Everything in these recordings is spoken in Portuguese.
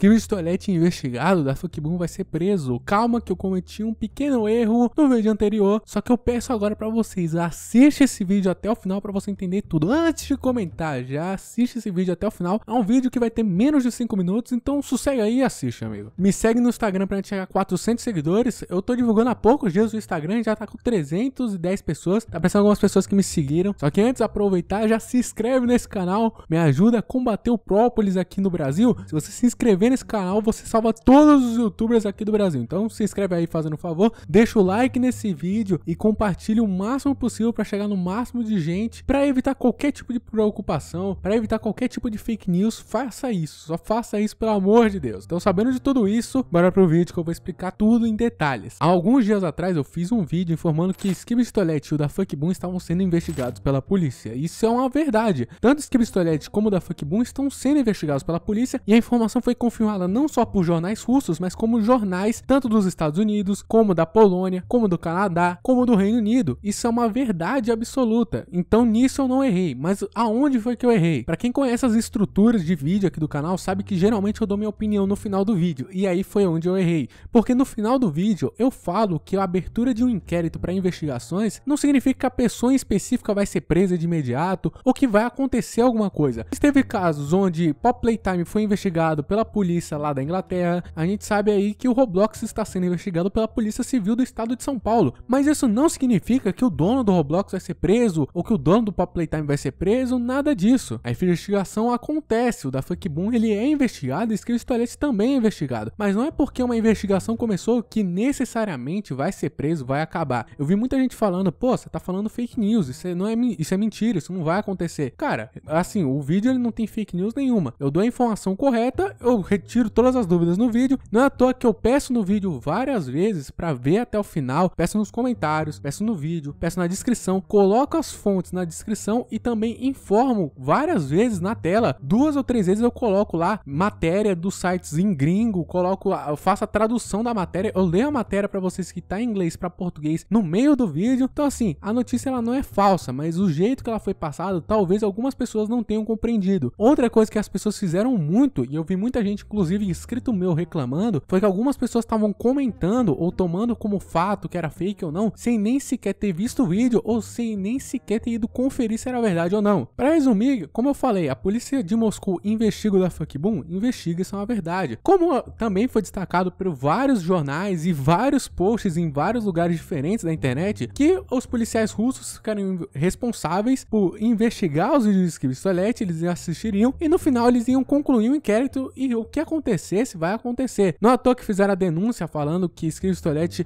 Silvio Stolete investigado, da Boom vai ser preso. Calma que eu cometi um pequeno erro no vídeo anterior, só que eu peço agora para vocês, assiste esse vídeo até o final para você entender tudo. Antes de comentar, já assiste esse vídeo até o final. É um vídeo que vai ter menos de 5 minutos, então sossega aí e assiste, amigo. Me segue no Instagram pra gente chegar a 400 seguidores. Eu tô divulgando há poucos dias o Instagram, já tá com 310 pessoas. Tá pensando algumas pessoas que me seguiram. Só que antes de aproveitar, já se inscreve nesse canal, me ajuda a combater o própolis aqui no Brasil. Se você se inscrever nesse canal, você salva todos os youtubers aqui do Brasil. Então se inscreve aí fazendo um favor, deixa o like nesse vídeo e compartilhe o máximo possível para chegar no máximo de gente, para evitar qualquer tipo de preocupação, para evitar qualquer tipo de fake news, faça isso, só faça isso pelo amor de Deus. Então sabendo de tudo isso, bora pro vídeo que eu vou explicar tudo em detalhes. Há alguns dias atrás eu fiz um vídeo informando que Skip Stolet e o da Funk Boom estavam sendo investigados pela polícia. Isso é uma verdade. Tanto Skip Stolet como o da Funk Boom estão sendo investigados pela polícia e a informação foi confirmada confirmada não só por jornais russos, mas como jornais tanto dos Estados Unidos, como da Polônia, como do Canadá, como do Reino Unido. Isso é uma verdade absoluta. Então nisso eu não errei. Mas aonde foi que eu errei? Para quem conhece as estruturas de vídeo aqui do canal, sabe que geralmente eu dou minha opinião no final do vídeo. E aí foi onde eu errei. Porque no final do vídeo eu falo que a abertura de um inquérito para investigações não significa que a pessoa em específica vai ser presa de imediato ou que vai acontecer alguma coisa. Esteve casos onde Pop Playtime foi investigado pela polícia polícia lá da Inglaterra, a gente sabe aí que o Roblox está sendo investigado pela Polícia Civil do Estado de São Paulo. Mas isso não significa que o dono do Roblox vai ser preso ou que o dono do Pop Playtime vai ser preso, nada disso. A investigação acontece, o da Boom ele é investigado e Skills Toilette também é investigado. Mas não é porque uma investigação começou que necessariamente vai ser preso, vai acabar. Eu vi muita gente falando, pô, você tá falando fake news, isso é, não é, isso é mentira, isso não vai acontecer. Cara, assim, o vídeo ele não tem fake news nenhuma. Eu dou a informação correta, eu retiro todas as dúvidas no vídeo. Não é à toa que eu peço no vídeo várias vezes para ver até o final. Peço nos comentários, peço no vídeo, peço na descrição. Coloco as fontes na descrição e também informo várias vezes na tela. Duas ou três vezes eu coloco lá matéria dos sites em gringo, coloco, eu faço a tradução da matéria, eu leio a matéria para vocês que tá em inglês para português no meio do vídeo. Então assim, a notícia ela não é falsa, mas o jeito que ela foi passada, talvez algumas pessoas não tenham compreendido. Outra coisa que as pessoas fizeram muito e eu vi muita gente recentemente, inclusive inscrito meu reclamando, foi que algumas pessoas estavam comentando ou tomando como fato que era fake ou não, sem nem sequer ter visto o vídeo ou sem nem sequer ter ido conferir se era verdade ou não. Para resumir, como eu falei, a polícia de Moscou investiga o da Funk Boom, investiga se é uma verdade. Como também foi destacado por vários jornais e vários posts em vários lugares diferentes da internet, que os policiais russos ficaram responsáveis por investigar os vídeos de Skibidi eles assistiriam e no final eles iam concluir o um inquérito e o que acontecesse, vai acontecer. Não à toa que fizeram a denúncia falando que Escrito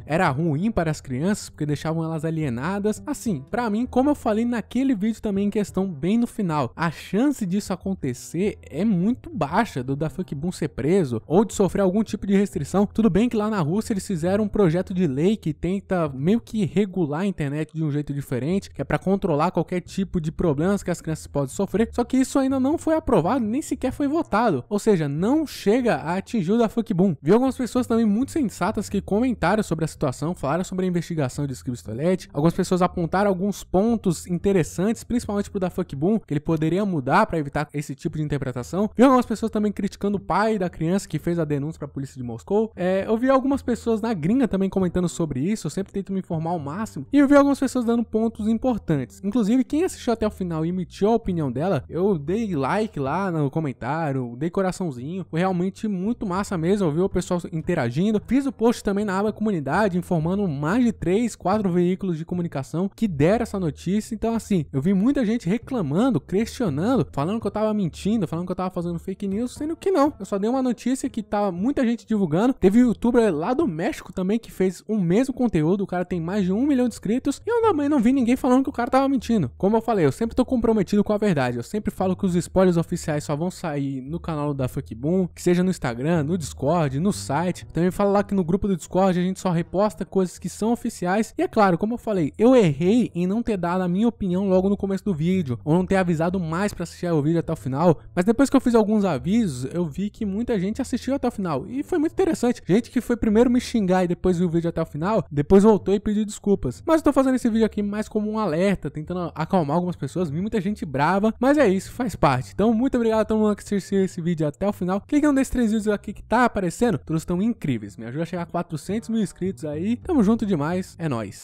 era ruim para as crianças, porque deixavam elas alienadas. Assim, para mim, como eu falei naquele vídeo também em questão, bem no final, a chance disso acontecer é muito baixa do da Funk Boom ser preso ou de sofrer algum tipo de restrição. Tudo bem que lá na Rússia eles fizeram um projeto de lei que tenta meio que regular a internet de um jeito diferente, que é para controlar qualquer tipo de problemas que as crianças podem sofrer. Só que isso ainda não foi aprovado, nem sequer foi votado. Ou seja, não chega a atingir o da Funk Boom. Vi algumas pessoas também muito sensatas que comentaram sobre a situação, falaram sobre a investigação de Scriptolete. Algumas pessoas apontaram alguns pontos interessantes, principalmente pro da Funk Boom, que ele poderia mudar para evitar esse tipo de interpretação. Vi algumas pessoas também criticando o pai da criança que fez a denúncia para a polícia de Moscou. É, eu vi algumas pessoas na gringa também comentando sobre isso. Eu sempre tento me informar ao máximo. E eu vi algumas pessoas dando pontos importantes. Inclusive, quem assistiu até o final e emitiu a opinião dela, eu dei like lá no comentário, dei coraçãozinho. Foi realmente muito massa mesmo, viu? O pessoal interagindo. Fiz o post também na aba comunidade, informando mais de 3, 4 veículos de comunicação que deram essa notícia. Então, assim, eu vi muita gente reclamando, questionando, falando que eu tava mentindo, falando que eu tava fazendo fake news, sendo que não. Eu só dei uma notícia que tava muita gente divulgando. Teve um youtuber lá do México também que fez o mesmo conteúdo. O cara tem mais de um milhão de inscritos. E eu também não vi ninguém falando que o cara tava mentindo. Como eu falei, eu sempre tô comprometido com a verdade. Eu sempre falo que os spoilers oficiais só vão sair no canal da Funkboom, que seja no Instagram, no Discord, no site. Também fala lá que no grupo do Discord a gente só reposta coisas que são oficiais. E é claro, como eu falei, eu errei em não ter dado a minha opinião logo no começo do vídeo, ou não ter avisado mais para assistir o vídeo até o final. Mas depois que eu fiz alguns avisos, eu vi que muita gente assistiu até o final. E foi muito interessante. Gente que foi primeiro me xingar e depois viu o vídeo até o final, depois voltou e pediu desculpas. Mas eu tô fazendo esse vídeo aqui mais como um alerta, tentando acalmar algumas pessoas. Vi muita gente brava, mas é isso, faz parte. Então, muito obrigado a todo mundo que assistiu esse vídeo até o final um desses três vídeos aqui que tá aparecendo, todos estão incríveis. Me ajuda a chegar a 400 mil inscritos aí. Tamo junto demais, é nóis.